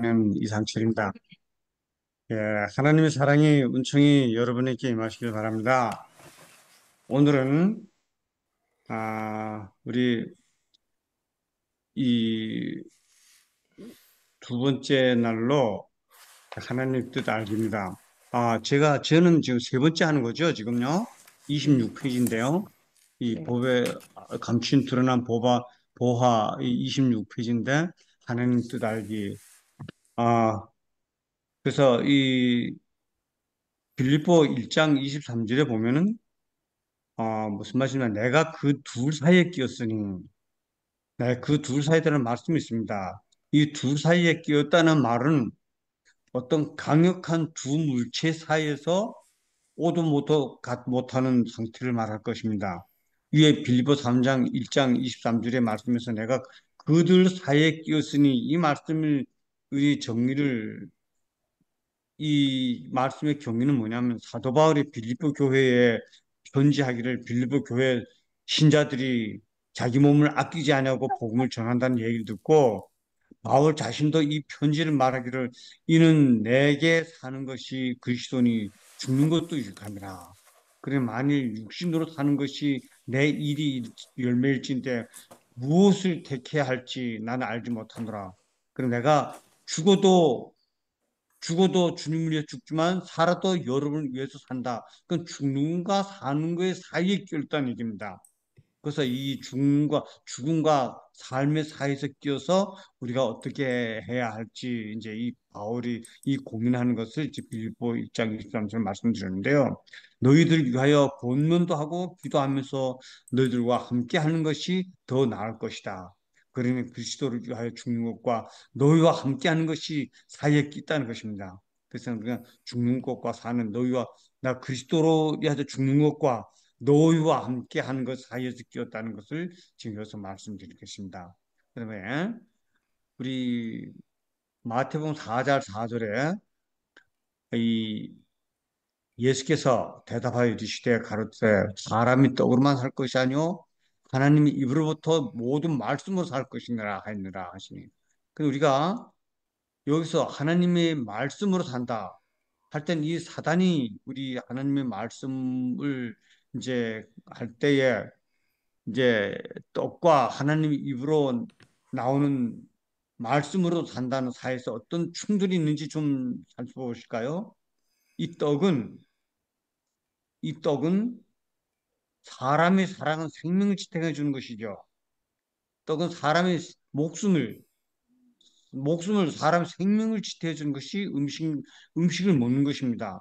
는 이상철입니다. 예, 하나님의 사랑이 은총이 여러분에게 임하시길 바랍니다. 오늘은 아, 우리 이 두 번째 날로 하나님 뜻 알기입니다. 아, 제가 저는 지금 세 번째 하는 거죠, 지금요. 26페이지인데요. 이 네. 법 감춘 드러난 보바 보화 26페이지인데 하나님 뜻 알기 아, 그래서 이 빌립보 1장 23절에 보면은 아, 무슨 말씀이냐 내가 그 둘 사이에 끼었으니 네, 그둘 사이라는 에 말씀이 있습니다. 이 둘 사이에 끼었다는 말은 어떤 강력한 두 물체 사이에서 오도 못도 못하는 상태를 말할 것입니다. 위에 빌리보 3장 1장 2 3절에 말씀에서 내가 그들 사이에 끼었으니 이 말씀을 정의를 이 말씀의 경위는 뭐냐면 사도 바울이 빌립보 교회에 편지하기를 빌립보 교회 신자들이 자기 몸을 아끼지 않냐고 복음을 전한다는 얘기를 듣고 바울 자신도 이 편지를 말하기를 이는 내게 사는 것이 그리스도니 죽는 것도 유익합니다 그래 만일 육신으로 사는 것이 내 일이 열매일진데 무엇을 택해야 할지 나는 알지 못하노라. 그럼 내가 죽어도 죽어도 주님을 위해 죽지만 살아도 여러분을 위해서 산다. 그건 죽는가 사는 거의 사이의 결단이됩니다 그래서 이 죽음과 죽음과 삶의 사이에서 끼어서 우리가 어떻게 해야 할지 이제 이 바울이 이 고민하는 것을 이제 빌보 1장 23절 말씀드렸는데요. 너희들 위하여 본문도 하고 기도하면서 너희들과 함께 하는 것이 더 나을 것이다. 그러면 그리스도를 위하여 죽는 것과 너희와 함께하는 것이 사이에 있다는 것입니다. 그래서 우리 죽는 것과 사는 너희와 나 그리스도로 위하여 죽는 것과 너희와 함께하는 것 사이에서 끼었다는 것을 지금 여기서 말씀드리겠습니다. 그다음 우리 마태복음 4절 4절에 이 예수께서 대답하여 주시되 가로되 사람이 떡으로만 살 것이 아니요 하나님이 입으로부터 모든 말씀으로 살 것이니라 하느라 하시니. 근데 그러니까 우리가 여기서 하나님의 말씀으로 산다 할 때는 이 사단이 우리 하나님의 말씀을 이제 할 때에 이제 떡과 하나님 입으로 나오는 말씀으로 산다는 사이에서 어떤 충돌이 있는지 좀 살펴보실까요? 이 떡은 이 떡은 사람의 사랑은 생명을 지탱해 주는 것이죠. 떡은 사람의 목숨을 목숨을 사람 생명을 지탱해 주는 것이 음식 음식을 먹는 것입니다.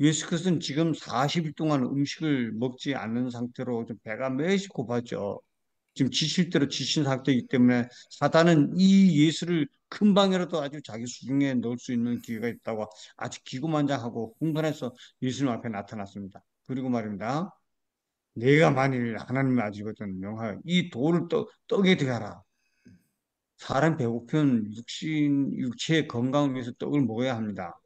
예수 그리는 지금 40일 동안 음식을 먹지 않는 상태로 좀 배가 매시 고팠죠. 지금 지칠 대로 지친 상태이기 때문에 사단은 이 예수를 큰 방에라도 아주 자기 수중에 넣을 수 있는 기회가 있다고 아주 기고만장하고 흥분해서 예수님 앞에 나타났습니다. 그리고 말입니다. 내가 만일 하나님을 아지거든 명하여 이 돌을 떠, 떡에 들어라 사람 배고픈 육신 육체의 건강을 위해서 떡을 먹어야 합니다.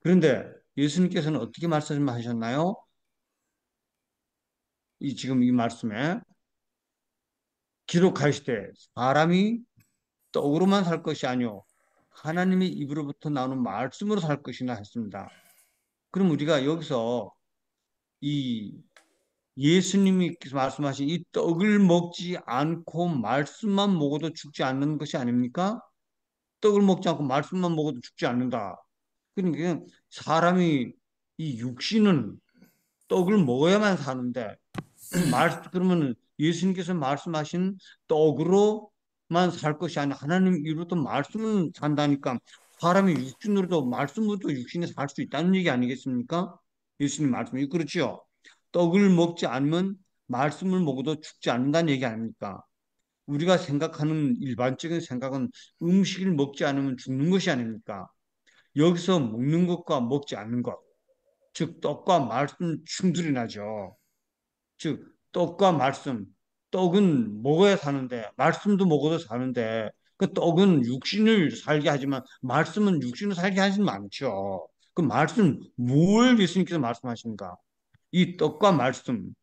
그런데 예수님께서는 어떻게 말씀하셨나요? 이 지금 이 말씀에 기록하실때 사람이 떡으로만 살 것이 아니요 하나님의 입으로부터 나오는 말씀으로 살 것이나 했습니다. 그럼 우리가 여기서 이 예수님이 말씀하신 이 떡을 먹지 않고 말씀만 먹어도 죽지 않는 것이 아닙니까? 떡을 먹지 않고 말씀만 먹어도 죽지 않는다. 그러니까 사람이 이 육신은 떡을 먹어야만 사는데 그러면 예수님께서 말씀하신 떡으로만 살 것이 아니라 하나님 이로부 말씀을 산다니까 사람이 육신으로도 말씀으로도 육신에 살 수 있다는 얘기 아니겠습니까? 예수님 말씀이 그렇지요. 떡을 먹지 않으면 말씀을 먹어도 죽지 않는다는 얘기 아닙니까? 우리가 생각하는 일반적인 생각은 음식을 먹지 않으면 죽는 것이 아닙니까? 여기서 먹는 것과 먹지 않는 것, 즉 떡과 말씀 충돌이 나죠. 즉 떡과 말씀, 떡은 먹어야 사는데 말씀도 먹어도 사는데 그 떡은 육신을 살게 하지만 말씀은 육신을 살게 하지는 않죠. 그 말씀 뭘 예수님께서 말씀하십니까? 이 떡과 말씀,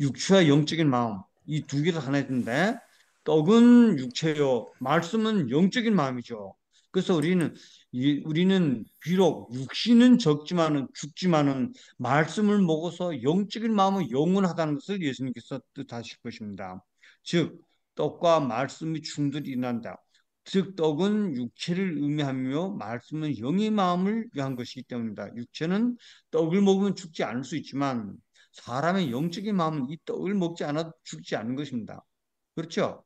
육체와 영적인 마음 이 두 개를 하나했는데 떡은 육체요, 말씀은 영적인 마음이죠. 그래서 우리는 이, 우리는 비록 육신은 적지만은 죽지만은 말씀을 먹어서 영적인 마음은 영원하다는 것을 예수님께서 뜻하실 것입니다. 즉 떡과 말씀이 충돌이 난다 즉 떡은 육체를 의미하며 말씀은 영의 마음을 위한 것이기 때문입니다. 육체는 떡을 먹으면 죽지 않을 수 있지만 사람의 영적인 마음은 이 떡을 먹지 않아도 죽지 않는 것입니다. 그렇죠?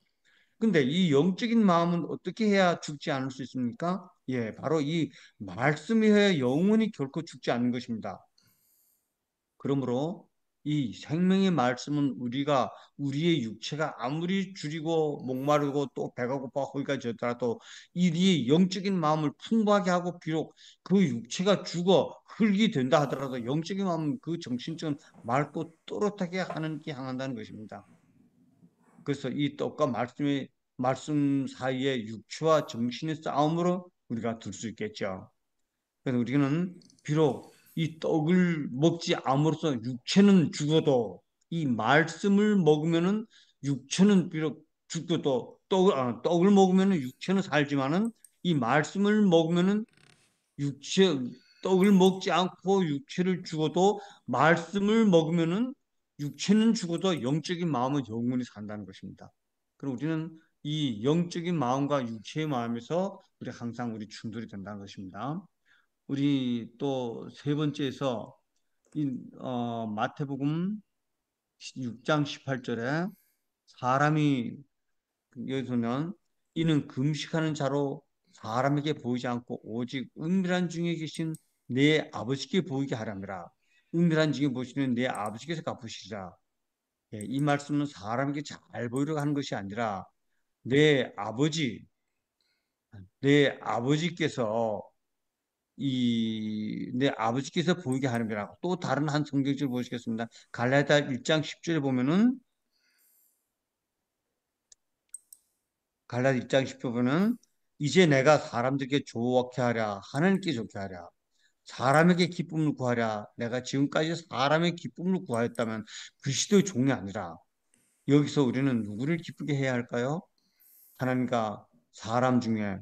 근데 이 영적인 마음은 어떻게 해야 죽지 않을 수 있습니까? 예, 바로 이 말씀이 해야 영혼이 결코 죽지 않는 것입니다. 그러므로 이 생명의 말씀은 우리가 우리의 육체가 아무리 줄이고 목마르고 또 배가 고파 허기가 졌더라도 이리의 영적인 마음을 풍부하게 하고 비록 그 육체가 죽어 흙이 된다 하더라도 영적인 마음은 그 정신적인 맑고 또렷하게 하는게 향한다는 것입니다. 그래서 이 떡과 말씀의 말씀 사이에 육체와 정신의 싸움으로 우리가 둘 수 있겠죠. 그래서 우리는 비록 이 떡을 먹지 않으로써 육체는 죽어도 이 말씀을 먹으면은 육체는 비록 죽고도 떡을 아, 떡을 먹으면은 육체는 살지만은 이 말씀을 먹으면은 육체 떡을 먹지 않고 육체를 죽어도 말씀을 먹으면은 육체는 죽어도 영적인 마음은 영원히 산다는 것입니다. 그럼 우리는 이 영적인 마음과 육체의 마음에서 우리 항상 우리 충돌이 된다는 것입니다. 우리 또 세 번째에서 이, 어, 마태복음 6장 18절에 사람이 여기 서는 이는 금식하는 자로 사람에게 보이지 않고 오직 은밀한 중에 계신 내 아버지께 보이게 하랍니다. 은밀한 중에 보시는 내 아버지께서 갚으시라 예, 이 말씀은 사람에게 잘 보이려고 하는 것이 아니라 내 아버지, 내 아버지께서 이내 아버지께서 보이게 하는 거라또 다른 한 성경절 보시겠습니다. 갈라디아 1장 10절에 보면은 갈라디아 1장 10절 보면은 이제 내가 사람들에게 좋게 하랴 하나님께 좋게 하랴 사람에게 기쁨을 구하랴 내가 지금까지 사람의 기쁨을 구하였다면 그리스도의 종이 아니라 여기서 우리는 누구를 기쁘게 해야 할까요? 하나님과 사람 중에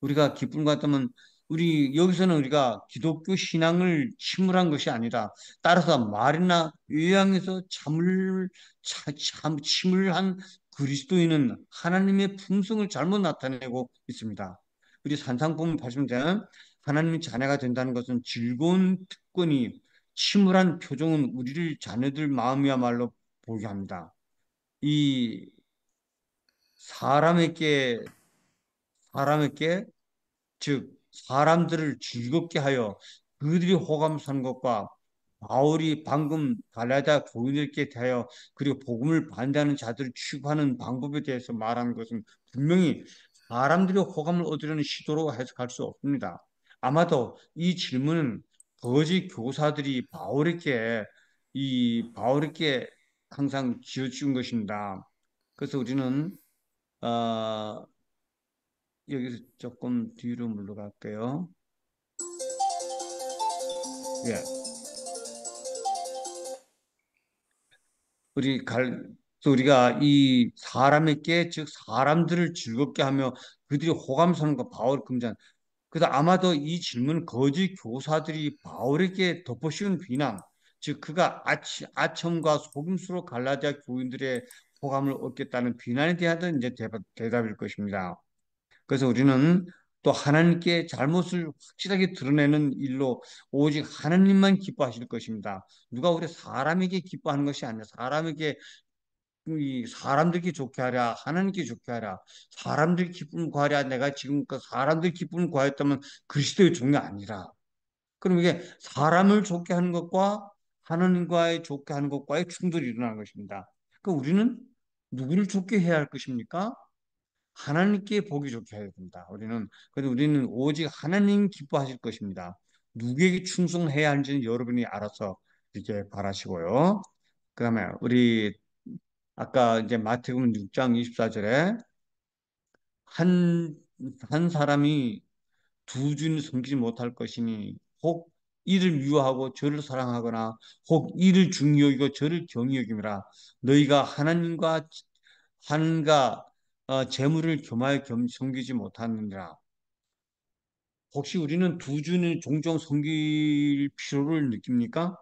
우리가 기쁨 같다면 우리 여기서는 우리가 기독교 신앙을 침울한 것이 아니라 따라서 말이나 요양에서 잠을 자, 침을한 그리스도인은 하나님의 품성을 잘못 나타내고 있습니다. 우리 산상품을 보시면 되는 하나님의 자녀가 된다는 것은 즐거운 특권이 침울한 표정은 우리를 자녀들 마음이야말로 보게 합니다. 이 사람에게 사람에게 즉 사람들을 즐겁게 하여 그들이 호감산 것과 바울이 방금 갈라다 교인들께 대하여 그리고 복음을 반대하는 자들을 취급하는 방법에 대해서 말하는 것은 분명히 사람들이 호감을 얻으려는 시도로 해석할 수 없습니다. 아마도 이 질문은 거짓 교사들이 바울에게 이 바울에게 항상 지어준 것입니다. 그래서 우리는 어, 여기서 조금 뒤로 물러갈게요. 예. 우리 갈, 또 우리가 이 사람의 깨, 즉 사람들을 즐겁게 하며 그들이 호감스러운 바울 금잔. 그다 아마도 이 질문 거짓 교사들이 바울에게 덮어씌운 비난, 즉 그가 아치, 아첨과 속임수로 갈라디 교인들의 호감을 얻겠다는 비난에 대한 이제 대답, 대답일 것입니다. 그래서 우리는 또 하나님께 잘못을 확실하게 드러내는 일로 오직 하나님만 기뻐하실 것입니다. 누가 우리 사람에게 기뻐하는 것이 아니라 사람에게 이 사람들께 좋게 하랴 하나님께 좋게 하랴 사람들 기쁨 구하랴 내가 지금 그 사람들 기쁨 구하였다면 그리스도의 종이 아니라 그럼 이게 사람을 좋게 하는 것과 하나님과의 좋게 하는 것과의 충돌이 일어나는 것입니다. 그러니까 우리는 누구를 좋게 해야 할 것입니까? 하나님께 보기 좋게 해야 됩니다. 우리는 그런데 우리는 오직 하나님 기뻐하실 것입니다. 누구에게 충성해야 하는지는 여러분이 알아서 이렇 바라시고요. 그다음에 우리 아까 이제 마태복음 6장 24절에 한 한 사람이 두 주인 섬기지 못할 것이니 혹 이를 미워하고 저를 사랑하거나 혹 이를 중요히 고 저를 경히 여김이라 너희가 하나님과 하나 어, 재물을 교하여겸 섬기지 못하느니라. 혹시 우리는 두 주는 종종 섬길 필요를 느낍니까?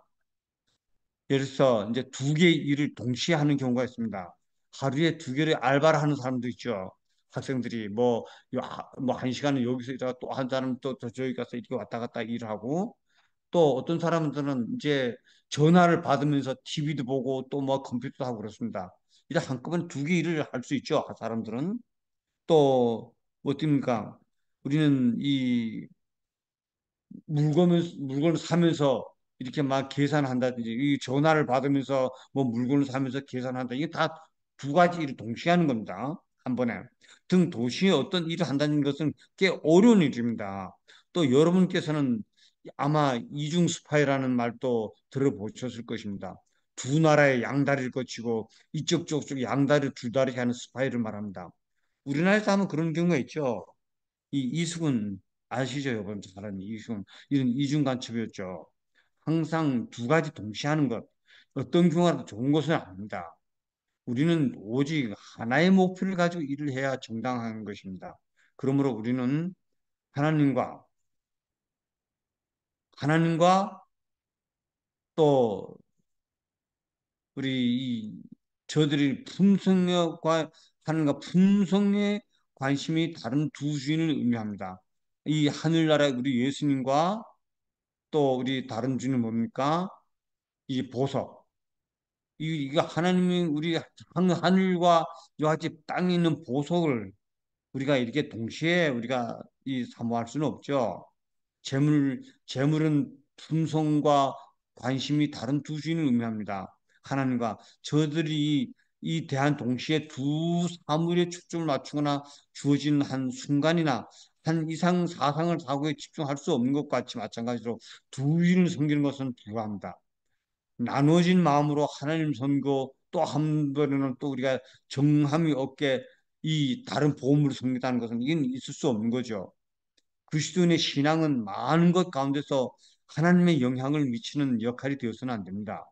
예를 들어서 이제 두 개의 일을 동시에 하는 경우가 있습니다. 하루에 두 개를 알바를 하는 사람도 있죠. 학생들이 뭐, 아, 뭐, 한 시간은 여기서 있다가 또한 사람은 또, 또 저기 가서 이렇게 왔다 갔다 일하고 또 어떤 사람들은 이제 전화를 받으면서 TV도 보고 또 뭐 컴퓨터도 하고 그렇습니다. 이래 한꺼번에 두 개 일을 할 수 있죠. 사람들은 또 뭐 어떻습니까? 우리는 이 물건을 물건을 사면서 이렇게 막 계산한다든지 이 전화를 받으면서 뭐 물건을 사면서 계산한다 이게 다 두 가지 일을 동시에 하는 겁니다. 한 번에 등 도시에 어떤 일을 한다는 것은 꽤 어려운 일입니다. 또 여러분께서는 아마 이중 스파이라는 말도 들어보셨을 것입니다. 두 나라의 양다리를 거치고 이쪽 저쪽 양다리 두 다리 하는 스파이를 말합니다. 우리나라에서 하면 그런 경우가 있죠. 이 이수근 아시죠? 여러분 잘하는 이수근 이런 이중 간첩이었죠. 항상 두 가지 동시에 하는 것 어떤 경우라도 좋은 것은 아닙니다. 우리는 오직 하나의 목표를 가지고 일을 해야 정당한 것입니다. 그러므로 우리는 하나님과 하나님과 또 우리 이 저들이 품성과 하늘과 품성에 관심이 다른 두 주인을 의미합니다. 이 하늘나라 우리 예수님과 또 우리 다른 주는 뭡니까? 이 보석. 이, 이거 하나님이 우리 하늘과 여하지 땅에 있는 보석을 우리가 이렇게 동시에 우리가 이 사모할 수는 없죠. 재물, 재물은 품성과 관심이 다른 두 주인을 의미합니다. 하나님과 저들이 이 대한 동시에 두 사물의 초점을 맞추거나 주어진 한 순간이나 한 이상 사상을 사고에 집중할 수 없는 것 같이 마찬가지로 두 일을 섬기는 것은 필요합니다. 나눠진 마음으로 하나님 선거 또한 번에는 또 우리가 정함이 없게 이 다른 보험을 섬기다는 것은 이건 있을 수 없는 거죠. 그리스도인의 신앙은 많은 것 가운데서 하나님의 영향을 미치는 역할이 되어서는 안 됩니다.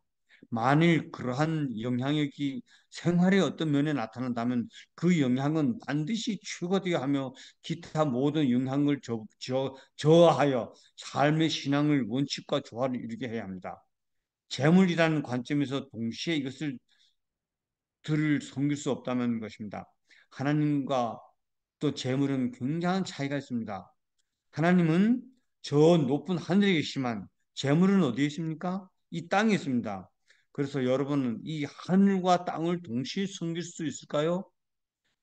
만일 그러한 영향력이 생활의 어떤 면에 나타난다면 그 영향은 반드시 추가되어 하며 기타 모든 영향을 저, 저, 저하여 삶의 신앙을 원칙과 조화를 이루게 해야 합니다. 재물이라는 관점에서 동시에 이것을 들을 섬길 수 없다는 것입니다. 하나님과 또 재물은 굉장한 차이가 있습니다. 하나님은 저 높은 하늘에 계시지만 재물은 어디에 있습니까? 이 땅에 있습니다. 그래서 여러분은 이 하늘과 땅을 동시에 섬길 수 있을까요?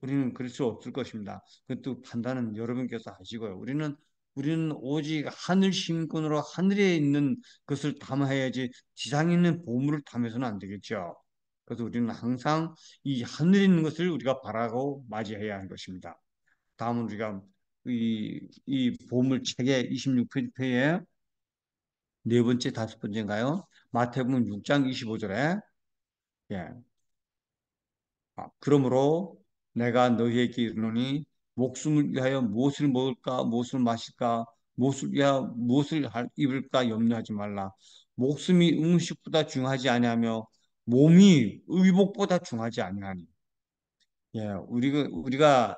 우리는 그럴 수 없을 것입니다. 그것도 판단은 여러분께서 하시고요. 우리는 우리는 오직 하늘 심권으로 하늘에 있는 것을 담아야지 지상에 있는 보물을 담아서는 안 되겠죠. 그래서 우리는 항상 이 하늘에 있는 것을 우리가 바라고 맞이해야 하는 것입니다. 다음은 우리가 이, 이 보물책의 26페이지에 네 번째, 다섯 번째인가요? 마태복음 6장 25절에 예. 아, 그러므로 내가 너희에게 이르노니 목숨을 위하여 무엇을 먹을까 무엇을 마실까 무엇을 위하여 무엇을 입을까 염려하지 말라 목숨이 음식보다 중하지 아니하며 몸이 의복보다 중하지 아니하니 예 우리가 우리가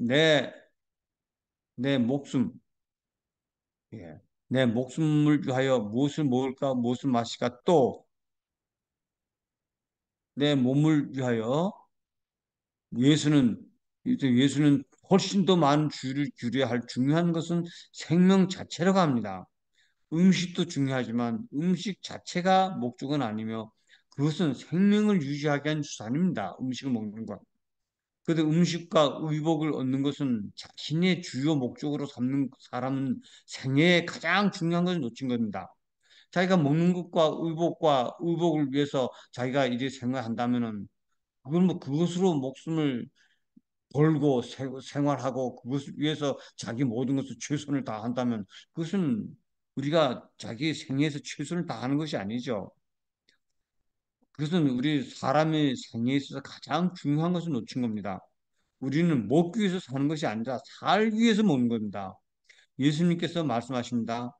내 내 목숨 예내 목숨을 위하여 무엇을 먹을까 무엇을 마실까 또 내 몸을 위하여 예수는 예수는 훨씬 더 많은 주의를 기울여야 할 중요한 것은 생명 자체라고 합니다. 음식도 중요하지만 음식 자체가 목적은 아니며 그것은 생명을 유지하게 한 수단입니다. 음식을 먹는 것. 그런데 음식과 의복을 얻는 것은 자신의 주요 목적으로 삼는 사람은 생애에 가장 중요한 것을 놓친 겁니다. 자기가 먹는 것과 의복과 의복을 위해서 자기가 이제 생활한다면은 그건 뭐 그것으로 목숨을 벌고 생활하고 그것을 위해서 자기 모든 것을 최선을 다한다면 그것은 우리가 자기 생애에서 최선을 다하는 것이 아니죠. 그것은 우리 사람의 생애에 있어서 가장 중요한 것을 놓친 겁니다. 우리는 먹기 위해서 사는 것이 아니라 살 위해서 먹는 겁니다. 예수님께서 말씀하십니다.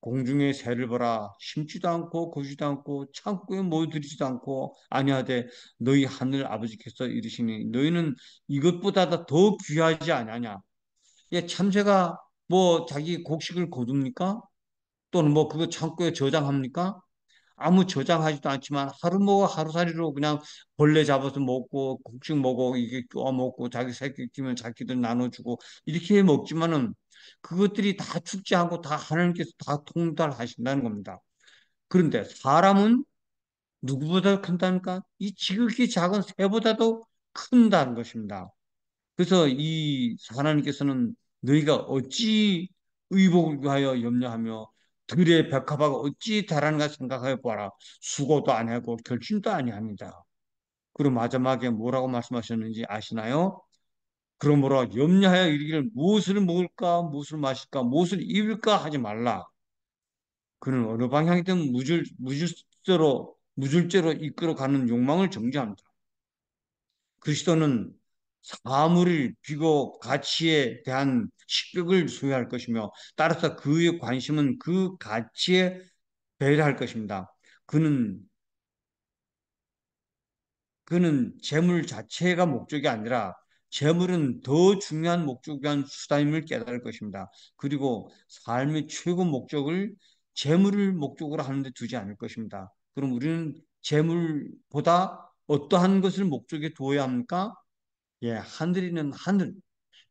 공중의 새를 보라 심지도 않고 거지도 않고 창고에 모여들이지도 않고 아니하되 너희 하늘 아버지께서 이르시니 너희는 이것보다 더 귀하지 아니냐 예, 참새가 뭐 자기 곡식을 거둡니까? 또는 뭐 그거 창고에 저장합니까? 아무 저장하지도 않지만 하루 먹어 하루살이로 그냥 벌레 잡아서 먹고 곡식 먹어 이게 쪼아 먹고 자기 새끼 키면 자기들 나눠주고 이렇게 먹지만은 그것들이 다 축제하고 다 하나님께서 다 통달하신다는 겁니다. 그런데 사람은 누구보다 큰다니까 이 지극히 작은 새보다도 큰다는 것입니다. 그래서 이 하나님께서는 너희가 어찌 의복을 위하여 염려하며 들의 백합화가 어찌 다란가 생각해 보라. 수고도 안 하고 결심도 아니합니다. 그리고 마지막에 뭐라고 말씀하셨는지 아시나요? 그러므로 염려하여 이르기를 무엇을 먹을까 무엇을 마실까 무엇을 입을까 하지 말라. 그는 어느 방향이든 무질, 무질서로 무줄죄로 이끌어가는 욕망을 정지합니다. 그리스도는 사물, 을비고 가치에 대한 식격을 소유할 것이며 따라서 그의 관심은 그 가치에 배려할 것입니다. 그는 그는 재물 자체가 목적이 아니라 재물은 더 중요한 목적이한 수단임을 깨달을 것입니다. 그리고 삶의 최고 목적을 재물을 목적으로 하는데 두지 않을 것입니다. 그럼 우리는 재물보다 어떠한 것을 목적에 두어야 합니까? 예, 하늘이는 하늘.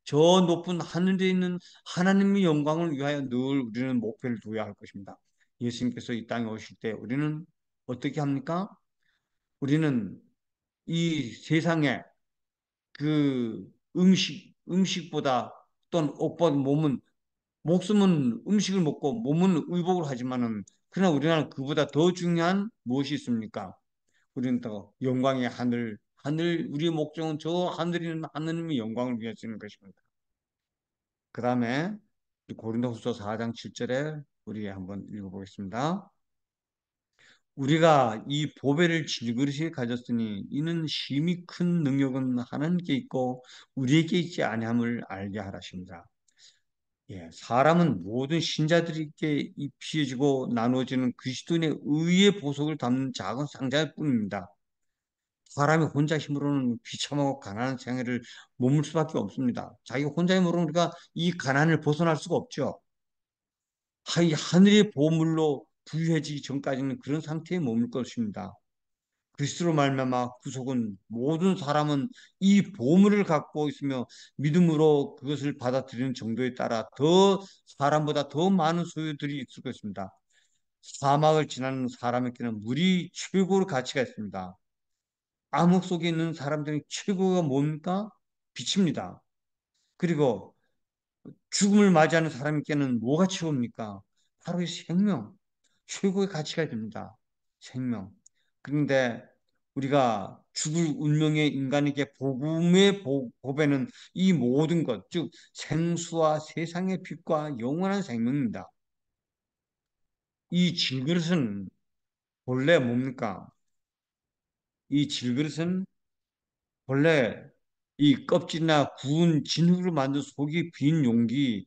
저 높은 하늘에 있는 하나님의 영광을 위하여 늘 우리는 목표를 두어야 할 것입니다. 예수님께서 이 땅에 오실 때 우리는 어떻게 합니까? 우리는 이 세상에 그 음식, 음식보다 또는 옷보다 몸은 목숨은 음식을 먹고 몸은 의복을 하지만은 그러나 우리나라 그보다 더 중요한 무엇이 있습니까? 우리는 더 영광의 하늘 하늘 우리의 목적은 저하늘이 있는 하느님의 영광을 위해 쓰는 것입니다. 그 다음에 고린도후서 4장 7절에 우리 한번 읽어보겠습니다. 우리가 이 보배를 질그릇이 가졌으니 이는 심히 큰 능력은 하나님께 있고 우리에게 있지 아니함을 알게 하라십니다. 예, 사람은 모든 신자들에게 입히지고 나누어지는 그리스도의 의의 보석을 담는 작은 상자일 뿐입니다. 사람이 혼자 힘으로는 귀찮하고 가난한 생애를 머물 수밖에 없습니다. 자기 혼자 힘으로는 우리가 이 가난을 벗어날 수가 없죠. 하 하늘의 보물로 부유해지기 전까지는 그런 상태에 머물 것입니다. 그리스도로 말미암아 구속은 모든 사람은 이 보물을 갖고 있으며 믿음으로 그것을 받아들이는 정도에 따라 더 사람보다 더 많은 소유들이 있을 것입니다. 사막을 지나는 사람에게는 물이 최고로 가치가 있습니다. 암흑 속에 있는 사람들의 최고가 뭡니까? 빛입니다. 그리고 죽음을 맞이하는 사람께는 뭐가 최고입니까? 바로 이 생명, 최고의 가치가 됩니다. 생명. 그런데 우리가 죽을 운명의 인간에게 복음의 보배는 이 모든 것, 즉 생수와 세상의 빛과 영원한 생명입니다. 이 질그릇은 본래 뭡니까? 이 질그릇은 원래이 껍질이나 구운 진흙으로 만든 속이 빈 용기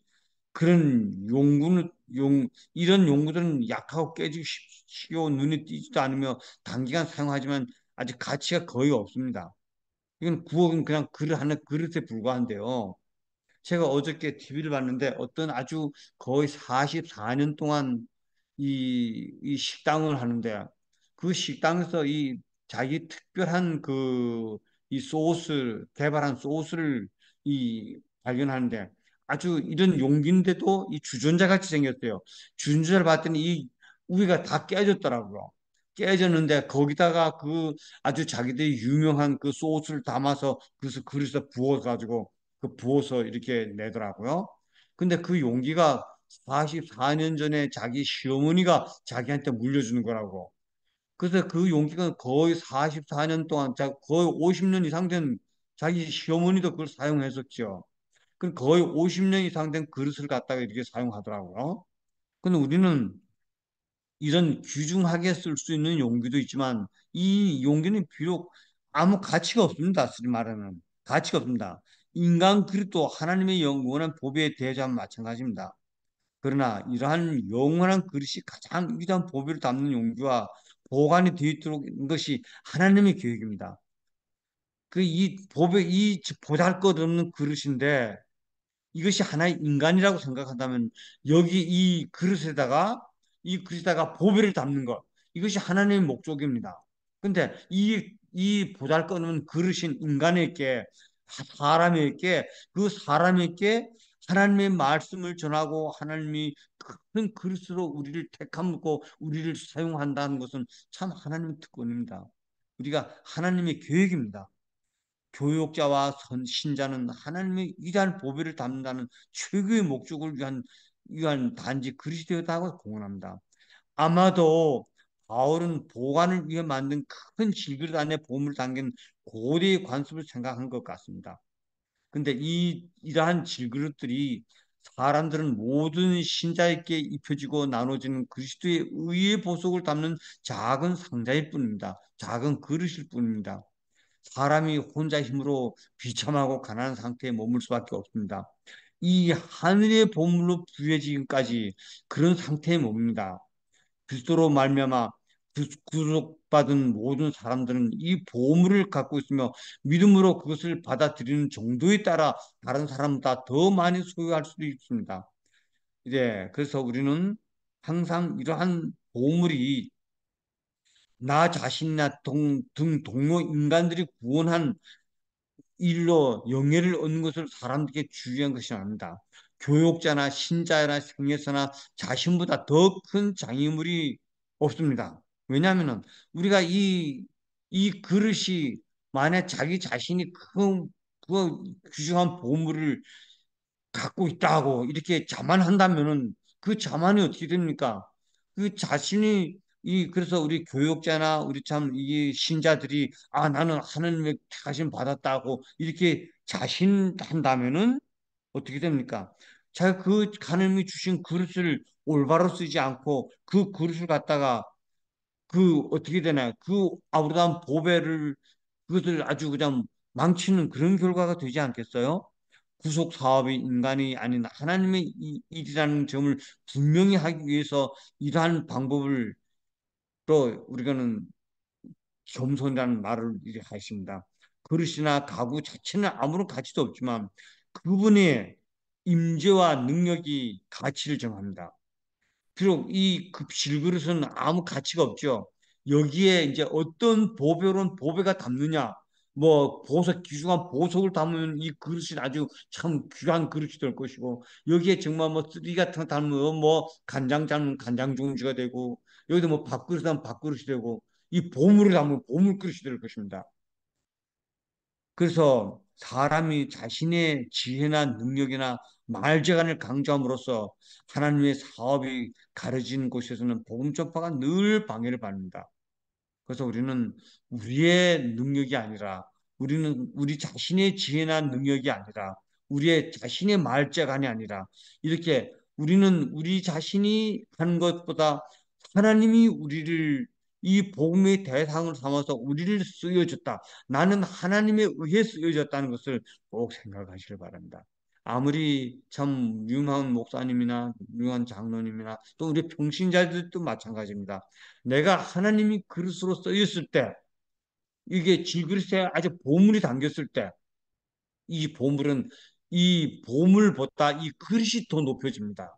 그런 용구는 용 이런 용구들은 약하고 깨지고 쉽고 눈에 띄지도 않으며 단기간 사용하지만 아직 가치가 거의 없습니다. 이건 구억은 그냥 그릇 하나 그릇에 불과한데요. 제가 어저께 TV를 봤는데 어떤 아주 거의 44년 동안 이, 이 식당을 하는데 그 식당에서 이 자기 특별한 그 이 소스 를 개발한 소스를 이 발견하는데 아주 이런 용기인데도 이 주전자 같이 생겼대요 주전자를 봤더니 이 우리가 다 깨졌더라고요. 깨졌는데 거기다가 그 아주 자기들이 유명한 그 소스를 담아서 그래서 그릇에 부어가지고 그 부어서 이렇게 내더라고요. 근데 그 용기가 44년 전에 자기 시어머니가 자기한테 물려주는 거라고 그래서 그 용기가 거의 44년 동안, 자, 거의 50년 이상 된 자기 시어머니도 그걸 사용했었죠. 그 거의 50년 이상 된 그릇을 갖다가 이렇게 사용하더라고요. 근데 우리는 이런 귀중하게 쓸 수 있는 용기도 있지만 이 용기는 비록 아무 가치가 없습니다. 쓰리 말하는 가치가 없습니다. 인간 그리도 하나님의 영원한 보배에 대해서 마찬가지입니다. 그러나 이러한 영원한 그릇이 가장 위대한 보배를 담는 용기와 보관이 되어 있도록 것이 하나님의 계획입니다. 그 이 보배 이 보잘것없는 그릇인데 이것이 하나의 인간이라고 생각한다면 여기 이 그릇에다가 이 그릇에다가 보배를 담는 것 이것이 하나님의 목적입니다. 근데 이 이 보잘것없는 그릇인 인간에게 사람에게 그 사람에게 하나님의 말씀을 전하고 하나님이 큰 그릇으로 우리를 택함고 우리를 사용한다는 것은 참 하나님의 특권입니다. 우리가 하나님의 계획입니다. 교육자와 선신자는 하나님의 위대한 보배를 담는다는 최고의 목적을 위한 위한 단지 그릇이 되었다고 공언합니다. 아마도 바울은 보관을 위해 만든 큰 질그릇 안에 보물 담긴 고대의 관습을 생각한 것 같습니다. 근데 이 이러한 질그릇들이 사람들은 모든 신자에게 입혀지고 나눠지는 그리스도의 의의 보석을 담는 작은 상자일 뿐입니다. 작은 그릇일 뿐입니다. 사람이 혼자 힘으로 비참하고 가난한 상태에 머물 수밖에 없습니다. 이 하늘의 보물로 부여지기까지 그런 상태에 멉니다. 그리스도로 말미암아 그, 구속 받은 모든 사람들은 이 보물을 갖고 있으며 믿음으로 그것을 받아들이는 정도에 따라 다른 사람보다 더 많이 소유할 수도 있습니다. 이제 그래서 우리는 항상 이러한 보물이 나 자신이나 동, 등 동료 인간들이 구원한 일로 영예를 얻는 것을 사람들에게 주의한 것이 아닙니다. 교육자나 신자나 생애사나 자신보다 더 큰 장애물이 없습니다. 왜냐하면 우리가 이, 이 그릇이 만약 자기 자신이 그, 그 귀중한 보물을 갖고 있다고 이렇게 자만한다면은 그 자만이 어떻게 됩니까? 그 자신이 이 그래서 우리 교육자나 우리 참 이 신자들이 아 나는 하나님의 택하심 받았다고 이렇게 자신한다면은 어떻게 됩니까? 자그 하나님이 주신 그릇을 올바로 쓰지 않고 그 그릇을 갖다가 그 어떻게 되나요? 그 아브라함 보배를 그것을 아주 그냥 망치는 그런 결과가 되지 않겠어요? 구속 사업이 인간이 아닌 하나님의 일이라는 점을 분명히 하기 위해서 이러한 방법을 또 우리가는 겸손이라는 말을 이제 하십니다. 그릇이나 가구 자체는 아무런 가치도 없지만 그분의 임재와 능력이 가치를 정합니다. 비록 이 그 질그릇은 아무 가치가 없죠. 여기에 이제 어떤 보배론 보배가 담느냐, 뭐 보석 귀중한 보석을 담은 이 그릇이 아주 참 귀한 그릇이 될 것이고 여기에 정말 뭐 쓰리 같은 거 담으면 뭐 간장 담은 간장 종지가 되고 여기도 뭐 밥그릇 담은 밥그릇이 되고 이 보물을 담으면 보물 그릇이 될 것입니다. 그래서 사람이 자신의 지혜나 능력이나 말재간을 강조함으로써 하나님의 사업이 가려진 곳에서는 복음 전파가 늘 방해를 받는다. 그래서 우리는 우리의 능력이 아니라 우리는 우리 자신의 지혜나 능력이 아니라 우리의 자신의 말재간이 아니라 이렇게 우리는 우리 자신이 하는 것보다 하나님이 우리를 이 복음의 대상을 삼아서 우리를 쓰여졌다. 나는 하나님의 의해 쓰여졌다는 것을 꼭 생각하시길 바랍니다. 아무리 참 유명한 목사님이나 유명한 장로님이나 또 우리 평신자들도 마찬가지입니다. 내가 하나님이 그릇으로 쓰였을 때 이게 질그릇에 아주 보물이 담겼을 때 이 보물은 이 보물보다 이 그릇이 더 높여집니다.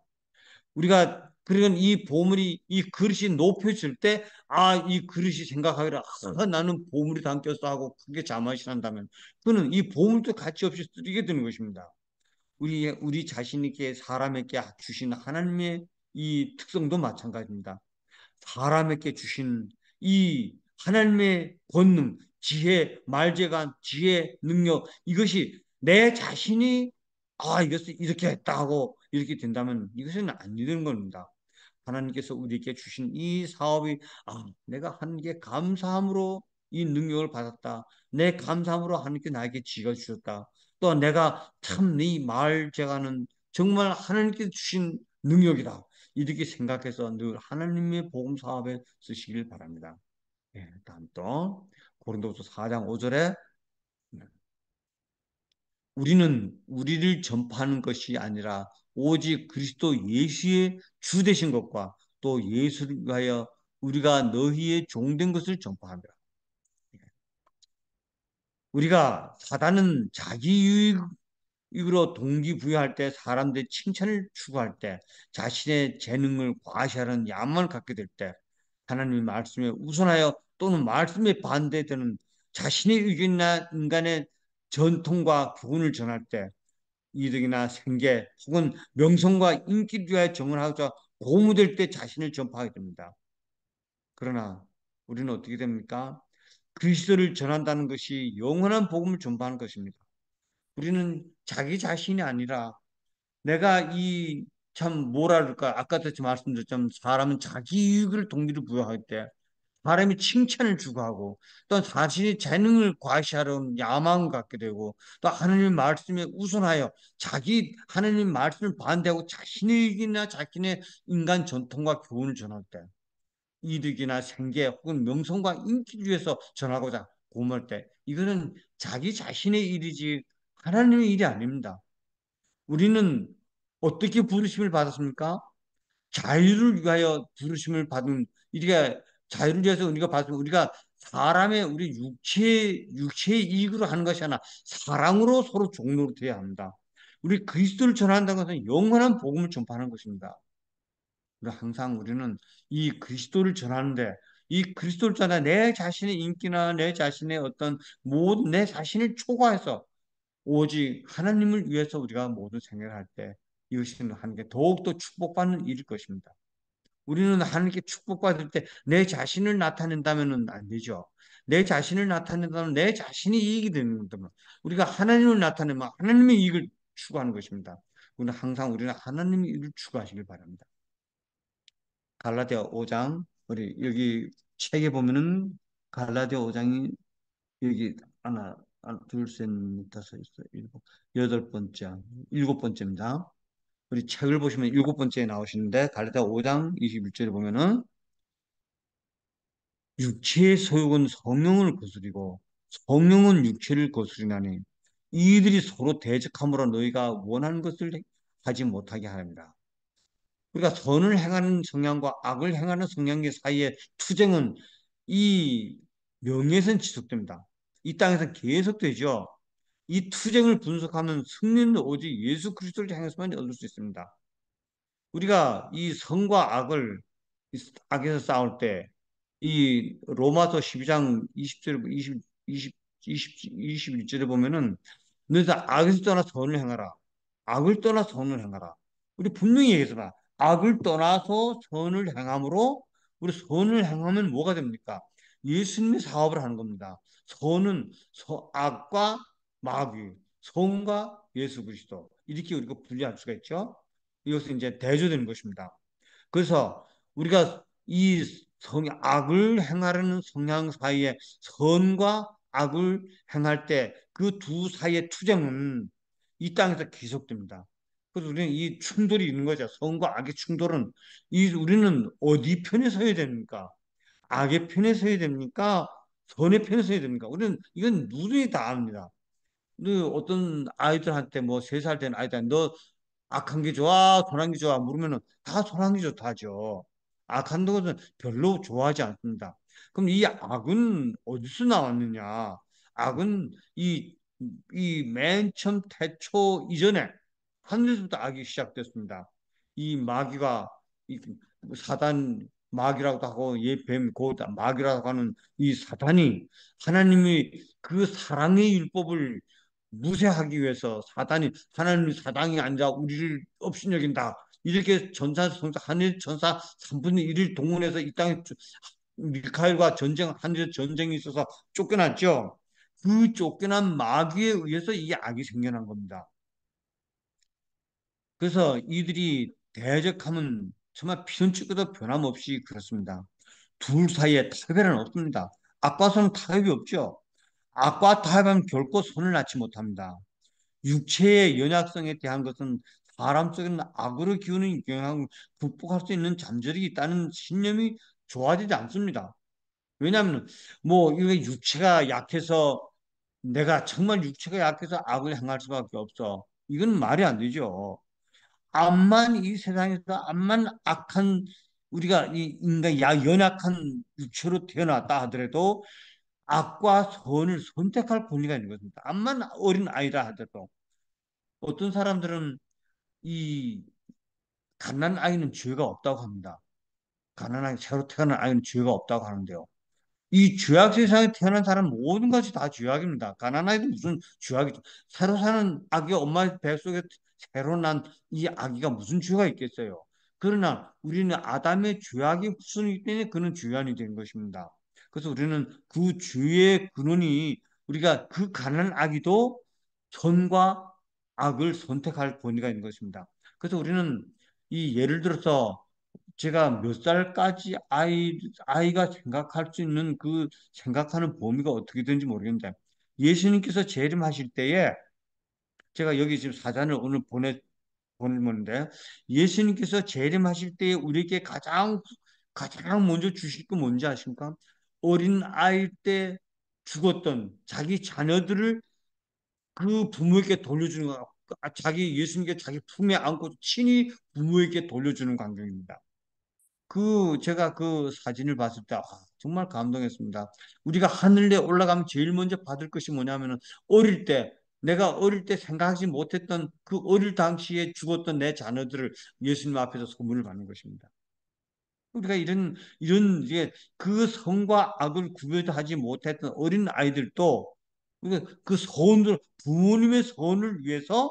우리가 그러면 그러니까 이 보물이 이 그릇이 높여질 때아 이 그릇이 생각하기라 아, 나는 보물이 담겼어 하고 크게 자만신한다면 그는 이 보물도 가치 없이 쓰리게 되는 것입니다. 우리 우리 자신에게 사람에게 주신 하나님의 이 특성도 마찬가지입니다. 사람에게 주신 이 하나님의 권능, 지혜, 말재간, 지혜, 능력 이것이 내 자신이 아 이것을 이렇게 했다고 이렇게 된다면 이것은 안 되는 겁니다. 하나님께서 우리에게 주신 이 사업이 아 내가 하는 게 감사함으로 이 능력을 받았다. 내 감사함으로 하나님께 나에게 지가 주셨다. 또 내가 참이말 제가는 하 정말 하나님께 주신 능력이다. 이렇게 생각해서 늘 하나님의 복음 사업에 쓰시길 바랍니다. 예, 다음 또 고린도서 4장 5절에 우리는 우리를 전파하는 것이 아니라 오직 그리스도 예수의 주 되신 것과 또 예수를 위하여 우리가 너희의 종된 것을 전파합니다. 우리가 사단은 자기 유익으로 동기부여할 때 사람들의 칭찬을 추구할 때 자신의 재능을 과시하는 야망을 갖게 될 때 하나님의 말씀에 우선하여 또는 말씀에 반대되는 자신의 의견이나 인간의 전통과 교훈을 전할 때 이득이나 생계 혹은 명성과 인기를 위하여 정언하고자 고무될 때 자신을 전파하게 됩니다. 그러나 우리는 어떻게 됩니까? 그리스도를 전한다는 것이 영원한 복음을 전파하는 것입니다. 우리는 자기 자신이 아니라 내가 이 참 뭐라 그럴까 아까도 말씀드렸지만 사람은 자기 이익을 동기를 부여할 때 사람이 칭찬을 주고 하고 또 자신의 재능을 과시하려는 야망을 갖게 되고 또 하느님 말씀에 우선하여 자기 하느님 말씀을 반대하고 자신의 이익이나 자신의 인간 전통과 교훈을 전할 때 이득이나 생계 혹은 명성과 인기주에서 전하고자 고말 때 이거는 자기 자신의 일이지 하나님의 일이 아닙니다. 우리는 어떻게 부르심을 받았습니까? 자유를 위하여 부르심을 받은 우리가 자유를 위해서 우리가 받은 우리가 사람의 우리 육체 육체의 이익으로 하는 것이 아니라 사랑으로 서로 종로를 돼야 합니다. 우리 그리스도를 전한다는 것은 영원한 복음을 전파하는 것입니다. 항상 우리는 이 그리스도를 전하는데 이 그리스도를 전하 내 자신의 인기나 내 자신의 어떤 모든 내 자신을 초과해서 오직 하나님을 위해서 우리가 모두 생각할 때 이것이 하나님께 더욱더 축복받는 일일 것입니다. 우리는 하나님께 축복받을 때 내 자신을 나타낸다면 안 되죠. 내 자신을 나타낸다면 내 자신이 이익이 되는 거다 우리가 하나님을 나타내면 하나님의 이익을 추구하는 것입니다. 우리는 항상 우리는 하나님의 이익을 추구하시길 바랍니다. 갈라디아 5장 우리 여기 책에 보면은 갈라디아 5장이 여기 하나 둘셋 다섯 여섯 일곱 여덟 번째 일곱 번째입니다. 우리 책을 보시면 일곱 번째에 나오시는데 갈라디아 5장 21절에 보면은 육체의 소욕은 성령을 거스리고 성령은 육체를 거스리나니 이들이 서로 대적함으로 너희가 원하는 것을 하지 못하게 하니다 우리가 그러니까 선을 행하는 성향과 악을 행하는 성향의 사이의 투쟁은 이 명예에선 지속됩니다. 이 땅에서 계속되죠. 이 투쟁을 분석하면 승리는 오직 예수 그리스도를 향해서만 얻을 수 있습니다. 우리가 이 선과 악을 악에서 싸울 때 이 로마서 12장 20절 20 20 20 21절에 보면은 너희들 악에서 떠나 선을 행하라. 악을 떠나 선을 행하라. 우리 분명히 얘기했잖아. 악을 떠나서 선을 행함으로 우리 선을 행하면 뭐가 됩니까? 예수님의 사업을 하는 겁니다. 선은 서, 악과 마귀, 선과 예수 그리스도 이렇게 우리가 분리할 수가 있죠. 이것은 이제 대조되는 것입니다. 그래서 우리가 이 성, 악을 행하려는 성향 사이에 선과 악을 행할 때 그 두 사이의 투쟁은 이 땅에서 계속됩니다. 그래서 우리는 이 충돌이 있는 거죠. 선과 악의 충돌은 이 우리는 어디 편에 서야 됩니까? 악의 편에 서야 됩니까? 선의 편에 서야 됩니까? 우리는 이건 누구이 다 압니다. 어떤 아이들한테 뭐 세 살 된 아이들한테 너 악한 게 좋아, 선한 게 좋아 물으면다 선한 게 좋다죠. 악한 것은 별로 좋아하지 않습니다. 그럼 이 악은 어디서 나왔느냐? 악은 이 이 맨 처음 태초 이전에 하늘에서부터 악이 시작됐습니다. 이 마귀가 이 사단 마귀라고 하고 예뱀 곧 마귀라고 하는 이 사단이 하나님이 그 사랑의 율법을 무쇠하기 위해서 사단이 하나님이 사당에 앉아 우리를 업신여긴다 이렇게 전사 성사 한일 전사 3분의 1을 동원해서 이 땅에 밀카일과 전쟁 한일 전쟁이 있어서 쫓겨났죠. 그 쫓겨난 마귀에 의해서 이 악이 생겨난 겁니다. 그래서 이들이 대적하면 정말 피눈치고도 변함없이 그렇습니다. 둘 사이에 타협은 없습니다. 악과 손은 타협이 없죠. 악과 타협은 결코 손을 낳지 못합니다. 육체의 연약성에 대한 것은 사람 속에는 악으로 기우는 영향을 극복할 수 있는 잠재력이 있다는 신념이 좋아지지 않습니다. 왜냐하면 뭐 이게 육체가 약해서 내가 정말 육체가 약해서 악을 행할 수밖에 없어. 이건 말이 안 되죠. 암만 이 세상에서 암만 악한 우리가 이 인간 야 연약한 육체로 태어났다 하더라도 악과 선을 선택할 권리가 있는 것입니다. 암만 어린 아이라 하더라도 어떤 사람들은 이 갓난 아이는 죄가 없다고 합니다. 가난한 새로 태어난 아이는 죄가 없다고 하는데요. 이 죄악 세상에 태어난 사람 모든 것이 다 죄악입니다. 가난한 아이도 무슨 죄악이죠. 새로 사는 아기 엄마 뱃속에 새로 난 이 아기가 무슨 죄가 있겠어요. 그러나 우리는 아담의 죄악이 후순이기 때문에 그는 죄안이 된 것입니다. 그래서 우리는 그 죄의 근원이 우리가 그 가난 아기도 선과 악을 선택할 권위가 있는 것입니다. 그래서 우리는 이 예를 들어서 제가 몇 살까지 아이, 아이가 생각할 수 있는 그 생각하는 범위가 어떻게 되는지 모르겠는데 예수님께서 재림하실 때에 제가 여기 지금 사단을 오늘 보내 보는데 예수님께서 재림하실 때에 우리에게 가장 가장 먼저 주실 게 뭔지 아십니까? 어린 아이 때 죽었던 자기 자녀들을 그 부모에게 돌려주는 거 아, 자기 예수님께 자기 품에 안고 친히 부모에게 돌려주는 광경입니다. 그 제가 그 사진을 봤을 때 아, 정말 감동했습니다. 우리가 하늘에 올라가면 제일 먼저 받을 것이 뭐냐면 어릴 때 내가 어릴 때 생각하지 못했던 그 어릴 당시에 죽었던 내 자녀들을 예수님 앞에서 소문을 받는 것입니다. 우리가 이런 이런 이제 그 선과 악을 구별도 하지 못했던 어린 아이들도 우리가 그 소원을 부모님의 소원을 위해서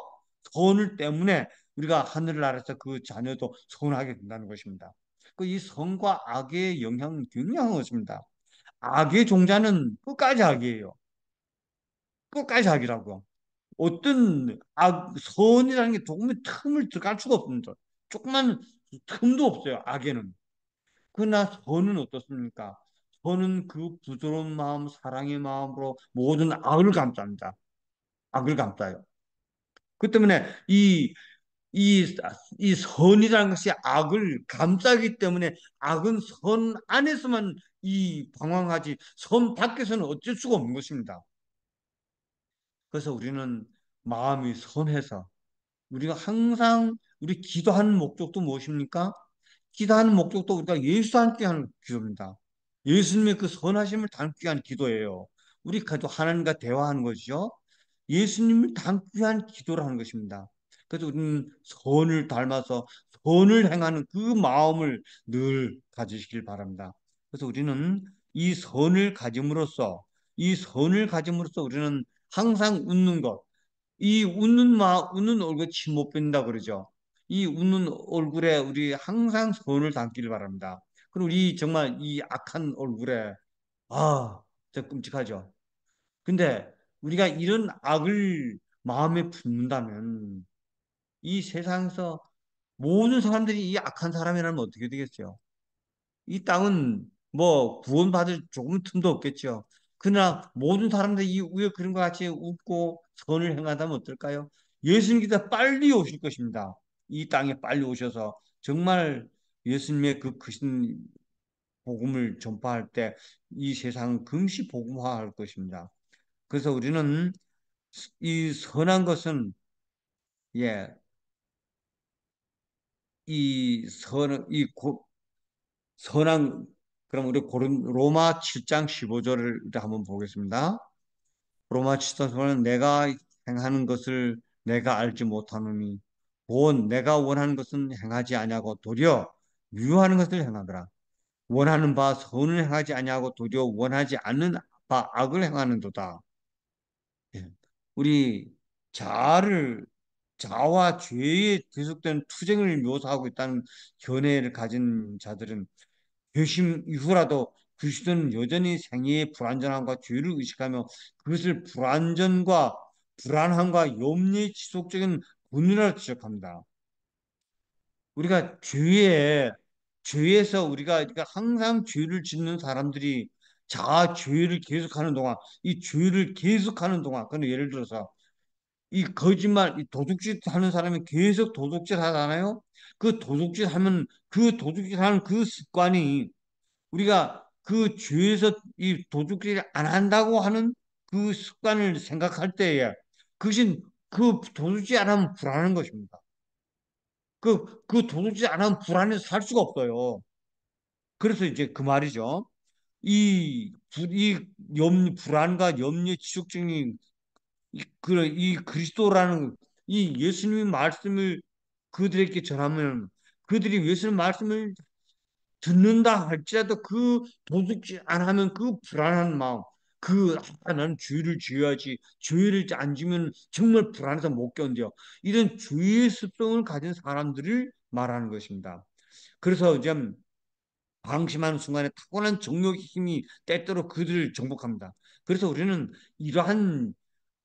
소원을 때문에 우리가 하늘나라에서 그 자녀도 소원하게 된다는 것입니다. 그 이 선과 악의 영향 굉장한 것입니다. 악의 종자는 끝까지 악이에요. 끝까지 악이라고. 어떤 악, 아, 선이라는 게 조금의 틈을 들어갈 수가 없습니다. 조금만 틈도 없어요. 악에는. 그러나 선은 어떻습니까? 선은 그 부드러운 마음, 사랑의 마음으로 모든 악을 감쌉니다. 악을 감싸요. 그 때문에 이, 이, 이 선이라는 것이 악을 감싸기 때문에 악은 선 안에서만 이 방황하지 선 밖에서는 어쩔 수가 없는 것입니다. 그래서 우리는 마음이 선해서 우리가 항상 우리 기도하는 목적도 무엇입니까? 기도하는 목적도 우리가 예수 함께 하는 기도입니다. 예수님의 그 선하심을 담기 위한 기도예요. 우리 가도 하나님과 대화하는 것이죠. 예수님을 담기 위한 기도라는 것입니다. 그래서 우리는 선을 닮아서 선을 행하는 그 마음을 늘 가지시길 바랍니다. 그래서 우리는 이 선을 가짐으로써 이 선을 가짐으로써 우리는 항상 웃는 것. 이 웃는 마, 웃는 얼굴 침못 뺀다 그러죠. 이 웃는 얼굴에 우리 항상 소원을 담기를 바랍니다. 그리고 우리 정말 이 악한 얼굴에 아, 진 끔찍하죠. 근데 우리가 이런 악을 마음에 품는다면 이 세상에서 모든 사람들이 이 악한 사람이라면 어떻게 되겠어요? 이 땅은 뭐 구원받을 조금 틈도 없겠죠. 그러나 모든 사람들이 이 위에 그런 것 같이 웃고 선을 행하다면 어떨까요? 예수님께서 빨리 오실 것입니다. 이 땅에 빨리 오셔서 정말 예수님의 그 크신 복음을 전파할 때 이 세상은 금시 복음화할 것입니다. 그래서 우리는 이 선한 것은 예, 이 선, 이 고, 선한 그럼 우리 고른 로마 7장 15절을 한번 보겠습니다. 로마 7장은 내가 행하는 것을 내가 알지 못하느니 본 내가 원하는 것은 행하지 아니하고 도리어 미하는 것을 행하더라. 원하는 바 선을 행하지 아니하고 도리어 원하지 않는 바 악을 행하는도다. 예. 우리 자아를 자와 죄에 계속된 투쟁을 묘사하고 있다는 견해를 가진 자들은 결심 이후라도 그리스도는 여전히 생애의 불완전함과 죄를 의식하며 그것을 불완전과 불안함과 염려의 지속적인 본인을 지적합니다. 우리가 죄에 죄에서 우리가 그러니까 항상 죄를 짓는 사람들이 자 죄를 계속하는 동안 이 죄를 계속하는 동안 그는 그러니까 예를 들어서 이 거짓말, 이 도둑질 하는 사람이 계속 도둑질 하잖아요. 그 도둑질 하면 그 도둑질 하는 그 습관이 우리가 그 죄에서 이 도둑질 안 한다고 하는 그 습관을 생각할 때에 그것이 그 도둑질 안 하면 불안한 것입니다. 그, 그 도둑질 안 하면 불안해서 살 수가 없어요. 그래서 이제 그 말이죠. 이, 이 염, 불안과 염려 지속증이 그런 이 그리스도라는 이 예수님의 말씀을 그들에게 전하면 그들이 예수님 말씀을 듣는다 할지라도 그 도둑지 않으면그 불안한 마음 그 아, 나는 주의를 지어야지 주의를 안 지면 정말 불안해서 못 견뎌 이런 주의의 습성을 가진 사람들을 말하는 것입니다. 그래서 이제 방심하는 순간에 타고난 정력의 힘이 때때로 그들을 정복합니다. 그래서 우리는 이러한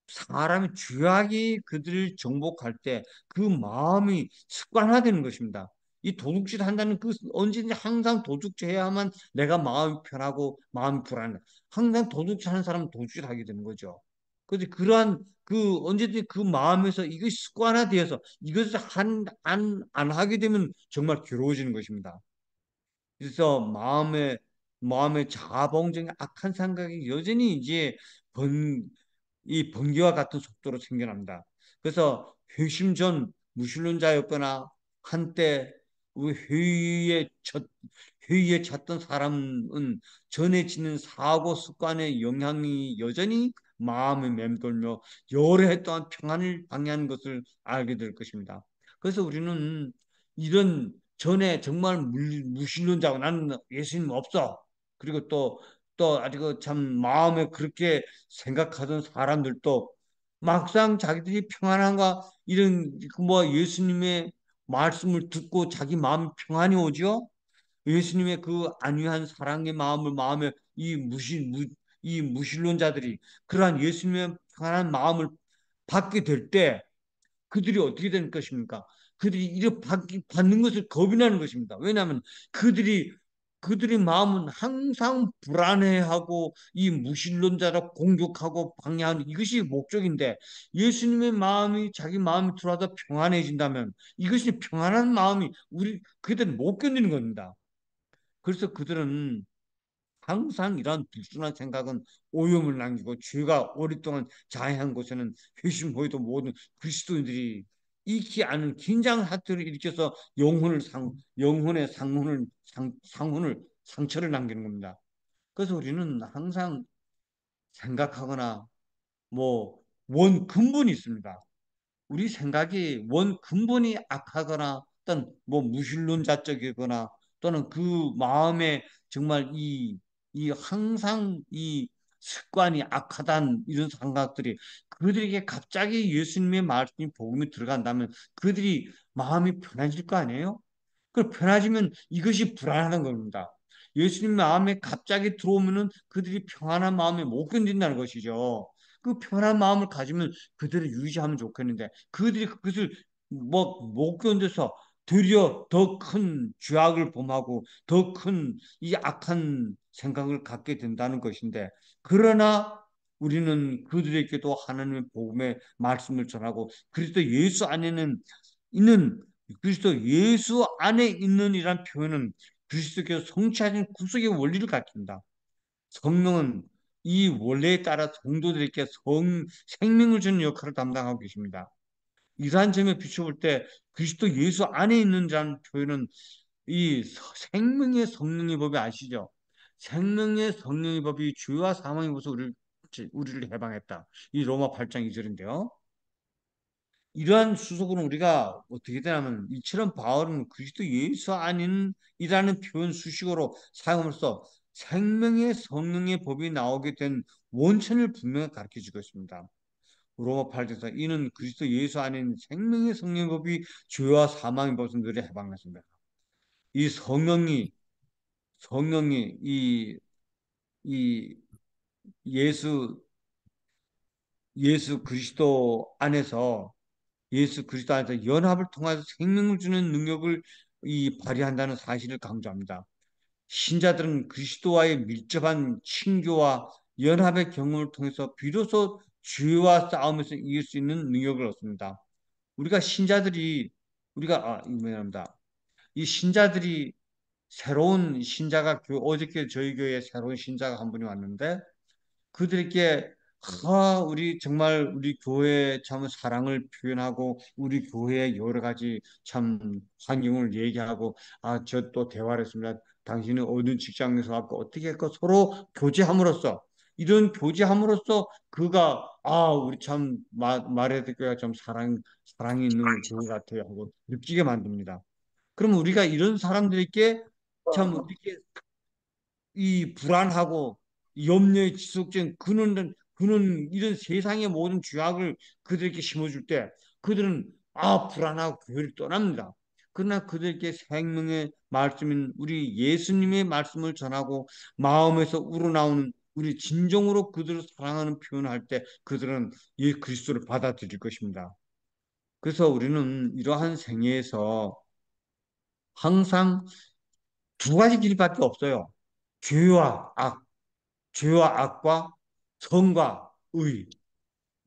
사람이 죄악이 그들을 정복할 때 그 마음이 습관화되는 것입니다. 이 도둑질 한다는 그 언제든지 항상 도둑질 해야만 내가 마음이 편하고 마음이 불안해. 항상 도둑질 하는 사람은 도둑질 하게 되는 거죠. 그런데 그러한 그 언제든지 그 마음에서 이것이 습관화되어서 이것을 한, 안, 안 하게 되면 정말 괴로워지는 것입니다. 그래서 마음의 마음의 자봉적인 악한 생각이 여전히 이제 번, 이 번개와 같은 속도로 생겨납니다. 그래서 회심 전 무신론자였거나 한때 회의에 젖, 회의에 찼던 사람은 전해지는 사고 습관의 영향이 여전히 마음에 맴돌며 열애 또한 평안을 방해하는 것을 알게 될 것입니다. 그래서 우리는 이런 전에 정말 무신론자고 나는 예수님 없어. 그리고 또또 아주 그 참 마음에 그렇게 생각하던 사람들도 막상 자기들이 평안한가 이런 그 뭐 예수님의 말씀을 듣고 자기 마음 평안이 오죠. 예수님의 그 안위한 사랑의 마음을 마음에 이 무신 무, 이 무신론자들이 그러한 예수님의 평안한 마음을 받게 될 때 그들이 어떻게 되는 것입니까? 그들이 이렇게 받는 것을 겁이 나는 것입니다. 왜냐하면 그들이 그들의 마음은 항상 불안해하고 이무신론자로 공격하고 방해하는 이것이 목적인데 예수님의 마음이 자기 마음이 들어와서 평안해진다면 이것이 평안한 마음이 우리 그들은 못 견디는 겁니다. 그래서 그들은 항상 이러한 불순한 생각은 오염을 남기고 죄가 오랫동안 자해한 곳에는 회심호의도 모든 그리스도인들이 잃지 않은 긴장 사태를 일으켜서 영혼을 상 영혼의 상혼을 상, 상혼을 상처를 남기는 겁니다. 그래서 우리는 항상 생각하거나 뭐 원 근본이 있습니다. 우리 생각이 원 근본이 악하거나 어떤 뭐 무신론자적이거나 또는 그 마음에 정말 이, 이 항상 이 습관이 악하다는 이런 생각들이 그들에게 갑자기 예수님의 말씀이 복음이 들어간다면 그들이 마음이 편해질 거 아니에요? 그 편해지면 이것이 불안한 겁니다. 예수님 마음에 갑자기 들어오면은 그들이 평안한 마음에 못 견딘다는 것이죠. 그 편한 마음을 가지면 그들을 유지하면 좋겠는데 그들이 그것을 뭐 못 견뎌서 드디더큰 죄악을 범하고 더 큰 이 악한 생각을 갖게 된다는 것인데 그러나 우리는 그들에게도 하나님의 복음의 말씀을 전하고 그리스도 예수 안에는 있는 그리스도 예수 안에 있는 이란 표현은 그리스도께서 성취하신 구속의 원리를 가른다 성령은 이 원리에 따라 성도들에게 성, 생명을 주는 역할을 담당하고 계십니다. 이러한 점에 비춰볼 때 그리스도 예수 안에 있는 자는 표현은 이 생명의 성령의 법이 아시죠? 생명의 성령의 법이 죄와 사망의 모습 우리를, 우리를 해방했다. 이 로마 8장 2절인데요. 이러한 수속은 우리가 어떻게 되냐면 이처럼 바울은 그리스도 예수 아닌 이라는 표현 수식어로 사용함으로써 생명의 성령의 법이 나오게 된 원천을 분명히 가르쳐주고 있습니다. 로마 8장에서 이는 그리스도 예수 아닌 생명의 성령의 법이 죄와 사망의 법을 해방했습니다. 이 성령이 성령이 이, 이 예수, 예수 그리스도 안에서 예수 그리스도 안에서 연합을 통해서 생명을 주는 능력을 이 발휘한다는 사실을 강조합니다. 신자들은 그리스도와의 밀접한 친교와 연합의 경험을 통해서 비로소 죄와 싸움에서 이길 수 있는 능력을 얻습니다. 우리가 신자들이 우리가 아, 이거 뭐랍니다. 이 신자들이 새로운 신자가 어저께 저희 교회에 새로운 신자가 한 분이 왔는데 그들에게 아, 우리 정말 우리 교회 참 사랑을 표현하고 우리 교회 여러 가지 참 환경을 얘기하고 아 저 또 대화를 했습니다. 당신은 어느 직장에서 왔고 어떻게 했고 서로 교제함으로써 이런 교제함으로써 그가 아 우리 참 마, 말해야 될 거야 좀 사랑 사랑이 있는 것 같아요 하고 느끼게 만듭니다. 그럼 우리가 이런 사람들에게 참 어떻게 이 불안하고 염려의 지속적인 그는 그는 이런 세상의 모든 죄악을 그들에게 심어줄 때 그들은 아 불안하고 교회를 떠납니다. 그러나 그들에게 생명의 말씀인 우리 예수님의 말씀을 전하고 마음에서 우러나오는 우리 진정으로 그들을 사랑하는 표현할 을때 그들은 이 그리스도를 받아들일 것입니다. 그래서 우리는 이러한 생애에서 항상 두 가지 길밖에 없어요. 죄와 악, 죄와 악과 선과 의.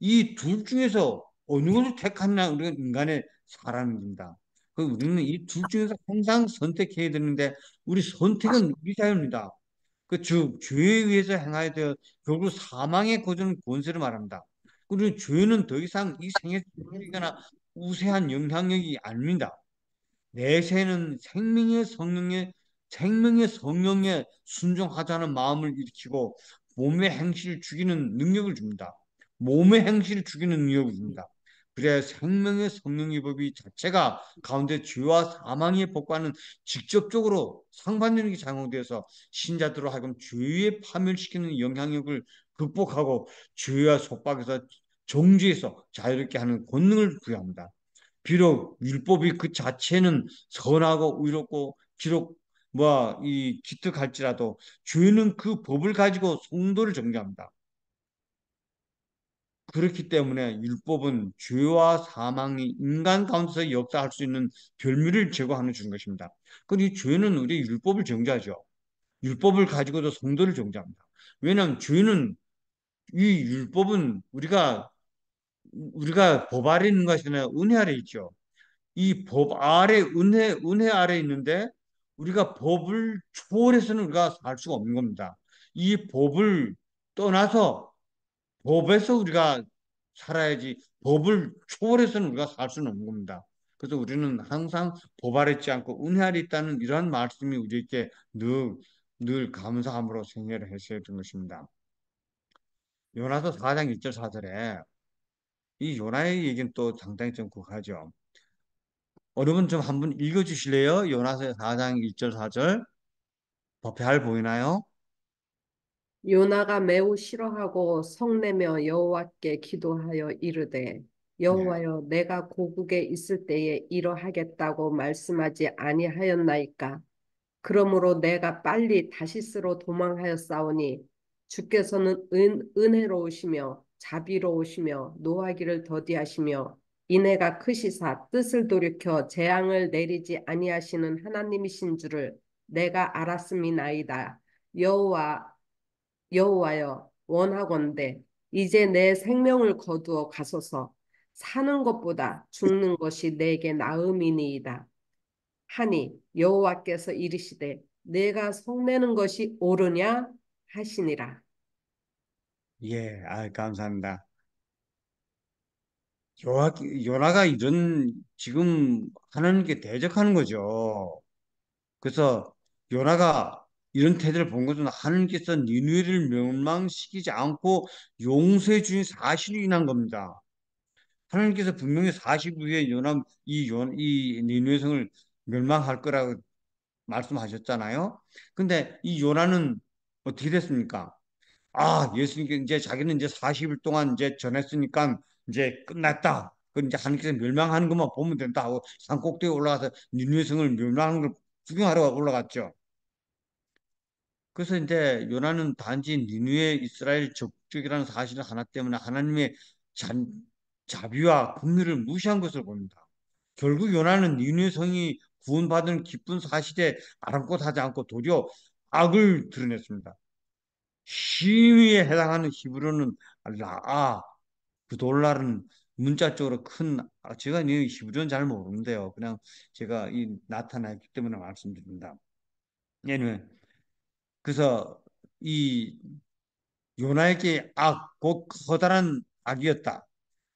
이 둘 중에서 어느 것을 택하느냐 우리가 인간의 사람입니다. 그 우리는 이 둘 중에서 항상 선택해야 되는데 우리 선택은 우리 자유입니다. 그즉 죄에 의해서 행하여 되어 결국 사망에 거두는 권세를 말합니다. 그리고 죄는 더 이상 이 생에서 거나 우세한 영향력이 아닙니다. 내세는 생명의 성령의 생명의 성령에 순종하자는 마음을 일으키고 몸의 행실을 죽이는 능력을 줍니다. 몸의 행실을 죽이는 능력을 줍니다. 그래 야 생명의 성령의 법이 자체가 가운데 죄와 사망의 법과는 직접적으로 상반되는 게 작용되어서 신자들로 하여금 죄에 파멸시키는 영향력을 극복하고 죄와 속박에서 정지해서 자유롭게 하는 권능을 부여합니다. 비록 율법이 그 자체는 선하고 의롭고 비록 뭐이 기특할지라도 주인은 그 법을 가지고 성도를 정죄합니다. 그렇기 때문에 율법은 죄와 사망이 인간 가운데서 역사할 수 있는 별미를 제거하는 주는 것입니다. 그런데 죄는 우리 율법을 정죄하죠. 율법을 가지고도 성도를 정죄합니다. 왜냐하면 죄는 이 율법은 우리가 우리가 법 아래 있는 것이 아니 은혜 아래 있죠. 이 법 아래 은혜 은혜 아래 있는데 우리가 법을 초월해서는 우리가 살 수가 없는 겁니다. 이 법을 떠나서 법에서 우리가 살아야지 법을 초월해서는 우리가 살 수는 없는 겁니다. 그래서 우리는 항상 보발했지 않고 은혜 아래 있다는 이러한 말씀이 우리에게 늘, 늘 감사함으로 생애를 했어야 된 것입니다. 요나서 4장 1절 4절에 이 요나의 얘기는 또 상당히 좀 극하죠. 여러분 좀 한번 읽어주실래요? 요나서 4장 1절 4절 법회할 보이나요? 요나가 매우 싫어하고 성내며 여호와께 기도하여 이르되 여호와여 네. 내가 고국에 있을 때에 이러하겠다고 말씀하지 아니하였나이까 그러므로 내가 빨리 다시스로 도망하였사오니 주께서는 은, 은혜로우시며 자비로우시며 노하기를 더디하시며 이내가 크시사 뜻을 돌이켜 재앙을 내리지 아니하시는 하나님이신 줄을 내가 알았음이나이다. 여호와 여호와여 원하건대 이제 내 생명을 거두어 가소서 사는 것보다 죽는 것이 내게 나음이니이다. 하니 여호와께서 이르시되 내가 성내는 것이 옳으냐 하시니라. 예, 아 감사합니다. 요하, 요나가 이런 지금 하나님께 대적하는 거죠. 그래서 요나가 이런 태도를 본 것은 하나님께서 니누이를 멸망시키지 않고 용서해 주신 사실이 인한 겁니다. 하나님께서 분명히 40후에 요나 이, 이 니누의 성을 멸망할 거라고 말씀하셨잖아요. 근데 이 요나는 어떻게 됐습니까? 아, 예수님께 이제 자기는 이제 40일 동안 이제 전했으니까 이제 끝났다. 그 이제 하나님께서 멸망하는 것만 보면 된다 하고 산 꼭대기 올라가서 니누성을 멸망하는 걸 구경하러 올라갔죠. 그래서 이제 요나는 단지 니누의 이스라엘 적적이라는 사실 하나 때문에 하나님의 잔, 자비와 긍휼을 무시한 것을 봅니다. 결국 요나는 니누 성이 구원받은 기쁜 사실에 아랑곳하지 않고 도리어 악을 드러냈습니다. 시위에 해당하는 히브로는 라아, 그 돌날은 문자쪽으로큰 아, 제가 이 히브리어는 잘 모르는데요. 그냥 제가 이 나타나기 때문에 말씀드린다. a n 그래서 이 요나에게 악, 곧 커다란 악이었다.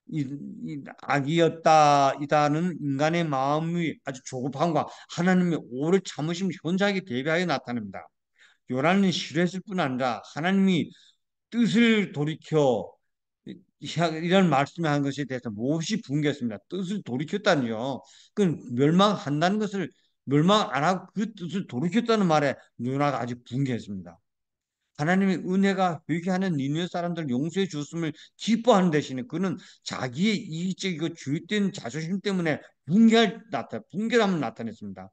이, 이 악이었다 이다는 인간의 마음이 아주 조급함과 하나님의 오래 참으심 현저하 대비하여 나타납니다. 요나는 싫어했을 뿐 아니라 하나님이 뜻을 돌이켜 이런 말씀을 한 것에 대해서 몹시 분개했습니다. 뜻을 돌이켰다니요. 그 멸망한다는 것을 멸망 안 하고 그 뜻을 돌이켰다는 말에 누나가 아주 분개했습니다. 하나님의 은혜가 회개하는 니누의 사람들 용서해 주었음을 기뻐하는 대신에 그는 자기의 이익적이고 그 주입된 자존심 때문에 붕괴할 나타 붕괴함을 나타냈습니다.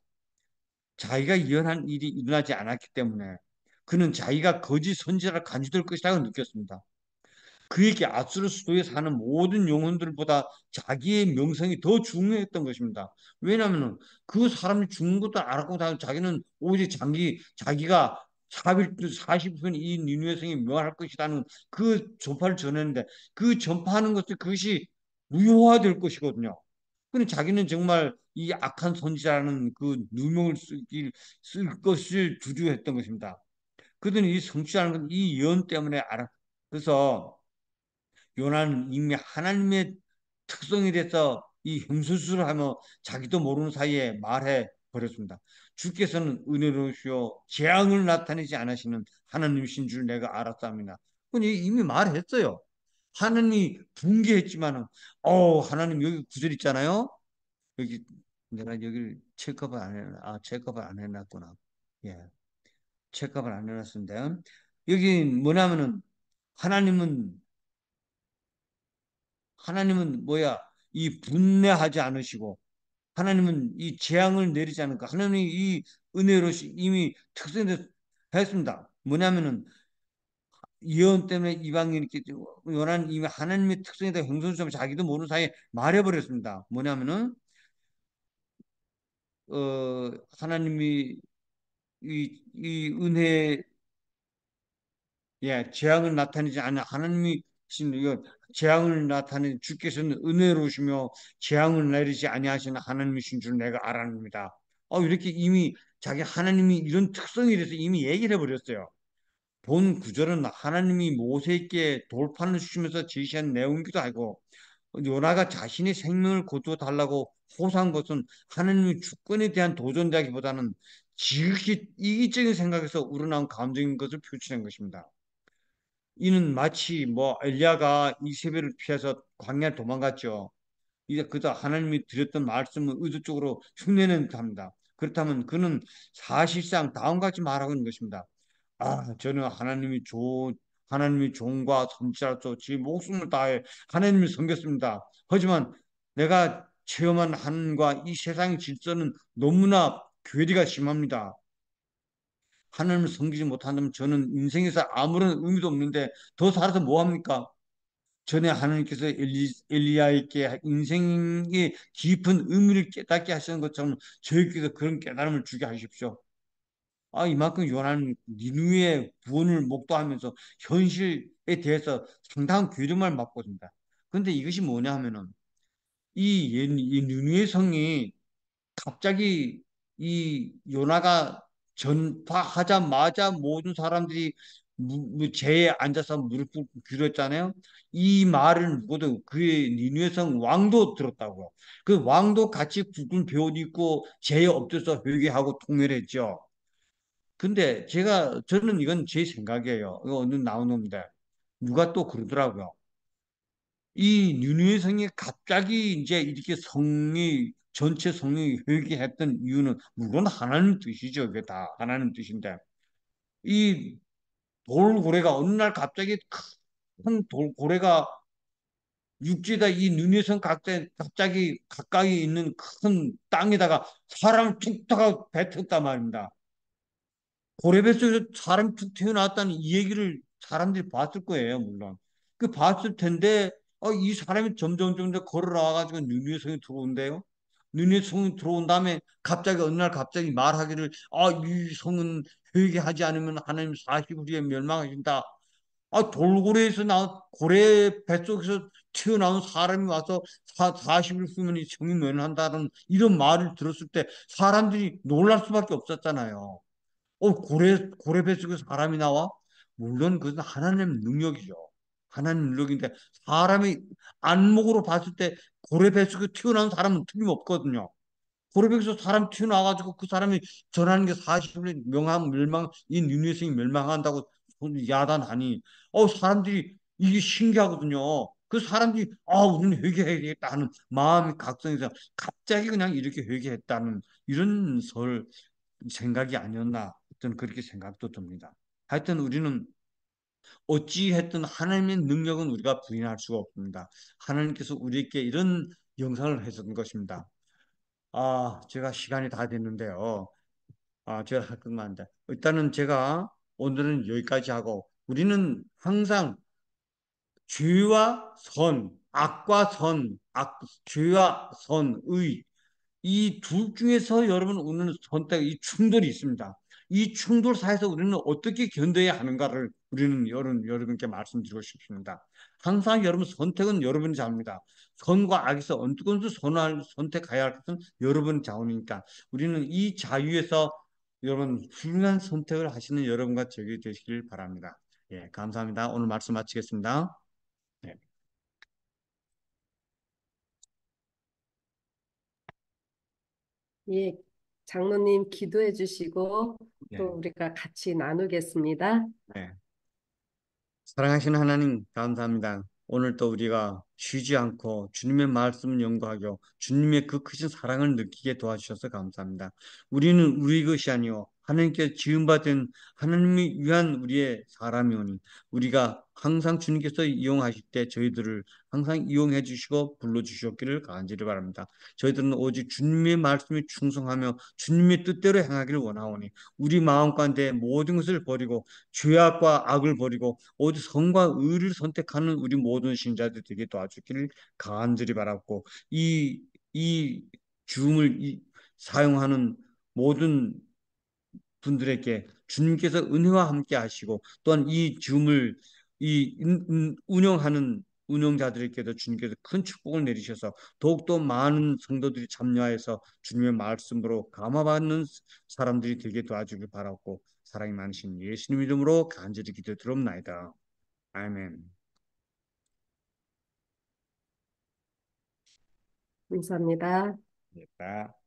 자기가 이연한 일이 일어나지 않았기 때문에 그는 자기가 거짓 선지자라 간주될 것이라고 느꼈습니다. 그에게 아수르수도에 사는 모든 영혼들보다 자기의 명성이 더 중요했던 것입니다. 왜냐하면 그 사람이 죽는 것도 알았고 자기는 오직 자기 자기가 40분 이 니누에성이 멸할 것이라는 그 전파를 전했는데 그 전파하는 것도 그것이 무효화될 것이거든요. 근데 자기는 정말 이 악한 선지자라는 그 누명을 쓰기, 쓸 것을 두려했던 것입니다. 그들은 이 성취하는 건이 예언 때문에 알아. 그래서 요나는 이미 하나님의 특성이 돼서 이 혐수술을 하며 자기도 모르는 사이에 말해 버렸습니다. 주께서는 은혜로우시오 재앙을 나타내지 않으시는 하나님이신 줄 내가 알았답니다. 이미 말했어요. 하나님이 붕괴했지만어 하나님 여기 구절 있잖아요. 여기 내가 여기를 체크업을 안 해놨 아 체크업을 안 해놨구나. 예, 체크업을 안 해놨습니다. 여기 뭐냐면은 하나님은 하나님은 뭐야? 이 분내하지 않으시고 하나님은 이 재앙을 내리지 않을까? 하나님이 이 은혜로 이미 특성했습니다. 뭐냐면은 예언 때문에 이방인이 요한 이미 하나님의 특성에 대 형성점 자기도 모르는 사이에 말해버렸습니다. 뭐냐면은 어 하나님이 이, 이 은혜 예 재앙을 나타내지 않아 하나님이 지금 이거 재앙을 나타낸 주께서는 은혜로우시며 재앙을 내리지 아니하시는 하나님이신 줄 내가 알아냅니다. 어, 이렇게 이미 자기 하나님이 이런 특성에 대해서 이미 얘기를 해버렸어요. 본 구절은 하나님이 모세에게 돌판을 주시면서 제시한 내용기도 하고 요나가 자신의 생명을 거두 달라고 호소한 것은 하나님의 주권에 대한 도전자기보다는 지극히 이기적인 생각에서 우러나온 감정인 것을 표출한 것입니다. 이는 마치 뭐 엘리야가 이세벨을 피해서 광야로 도망갔죠. 이제 그다 하나님이 드렸던 말씀을 의도적으로 흉내낸 듯합니다. 그렇다면 그는 사실상 다음같이 말하고 있는 것입니다. 아, 저는 하나님이 좋은 하나님이 종과 선지자로서 제 목숨을 다해 하나님을 섬겼습니다. 하지만 내가 체험한 하과이 세상의 질서는 너무나 괴리가 심합니다. 하나님을 섬기지 못한다면 저는 인생에서 아무런 의미도 없는데 더 살아서 뭐 합니까? 전에 하나님께서 엘리, 엘리야에게 인생의 깊은 의미를 깨닫게 하시는 것처럼 저에게도 그런 깨달음을 주게 하십시오. 아 이만큼 요한 니누의 구원을 목도하면서 현실에 대해서 상당한 괴림을 맞고 있습니다. 근데 이것이 뭐냐 하면은 이, 예, 이 니누의 성이 갑자기 이 요나가 전파하자마자 모든 사람들이 제에 앉아서 무릎 꿇었잖아요. 이 말을 모두 그의 니누성 왕도 들었다고그 왕도 같이 굵은 배옷 입고 제에 엎드서 회개하고 통일했죠. 근데 제가 저는 이건 제 생각이에요. 이거 어느 나오는데 누가 또 그러더라고요. 이니누 성이 갑자기 이제 이렇게 성이 전체 성령이 회개했던 이유는 물론 하나님 뜻이죠. 그게 다 하나님 뜻인데 이 돌고래가 어느 날 갑자기 큰 돌고래가 육지에다 이 눈이선 갑자기 가까이 있는 큰 땅에다가 사람을 툭터 뱉었단 말입니다. 고래뱃속에서 사람 툭 튀어나왔다는 이 얘기를 사람들이 봤을 거예요, 물론. 그 봤을 텐데, 어, 이 사람이 점점 점점 걸어 나와가지고 눈이선이 들어온대요. 눈에 성이 들어온 다음에 갑자기 어느 날 갑자기 말하기를 아 이 성은 회개하지 않으면 하나님 사0일리에 멸망하신다. 아 돌고래에서 나 고래 뱃속에서 튀어나온 사람이 와서 사, 4일 후면 이 성이 멸한다는 이런 말을 들었을 때 사람들이 놀랄 수밖에 없었잖아요. 어 고래 고래 뱃속에 사람이 나와? 물론 그것은 하나님 능력이죠. 하나님 능력인데 사람이 안목으로 봤을 때 고래 뱃속에 튀어나온 사람은 틀림없거든요. 고래 뱃속 사람 튀어나와가지고 그 사람이 전하는 게 사실은 명함 멸망 이 뉴뉴스이 멸망한다고 야단하니 어 사람들이 이게 신기하거든요. 그 사람들이 아 우리는 회개해야겠다 하는 마음이 각성해서 갑자기 그냥 이렇게 회개했다는 이런 설 생각이 아니었나 저는 그렇게 생각도 듭니다. 하여튼 우리는 어찌했든 하나님의 능력은 우리가 부인할 수가 없습니다. 하나님께서 우리에게 이런 영상을 해준 것입니다. 아, 제가 시간이 다 됐는데요. 아, 제가 할 것만 한데. 일단은 제가 오늘은 여기까지 하고 우리는 항상 죄와 선, 악과 선, 악, 죄와 선의 이 둘 중에서 여러분 우리 선택 이 충돌이 있습니다. 이 충돌 사이에서 우리는 어떻게 견뎌야 하는가를 우리는 여러분, 여러분께 말씀드리고 싶습니다. 항상 여러분 선택은 여러분이 잡니다. 선과 악에서 언뜻건수 선을 선택해야 할 것은 여러분 자원이니까 우리는 이 자유에서 여러분 훌륭한 선택을 하시는 여러분과 저기 되시길 바랍니다. 예, 감사합니다. 오늘 말씀 마치겠습니다. 네. 예, 장로님 기도해 주시고 또 예. 우리가 같이 나누겠습니다. 네. 사랑하시는 하나님 감사합니다. 오늘 또 우리가 쉬지 않고 주님의 말씀을 연구하고 주님의 그 크신 사랑을 느끼게 도와주셔서 감사합니다. 우리는 우리 것이 아니요 하나님께 지음받은 하나님을 위한 우리의 사람이오니 우리가 항상 주님께서 이용하실 때 저희들을 항상 이용해 주시고 불러 주셨기를 간절히 바랍니다. 저희들은 오직 주님의 말씀에 충성하며 주님의 뜻대로 행하기를 원하오니 우리 마음 가운데 모든 것을 버리고 죄악과 악을 버리고 오직 선과 의를 선택하는 우리 모든 신자들 되게 도와주기를 간절히 바랐고 이이 주음을 이, 사용하는 모든 분들에게 주님께서 은혜와 함께 하시고 또한 이 줌을 이 운영하는 운영자들에게도 주님께서 큰 축복을 내리셔서 더욱더 많은 성도들이 참여해서 주님의 말씀으로 감화받는 사람들이 되게 도와주길 바라고 사랑이 많으신 예수님 이름으로 간절히 기도 드립나이다 아멘. 감사합니다. 감사합니다.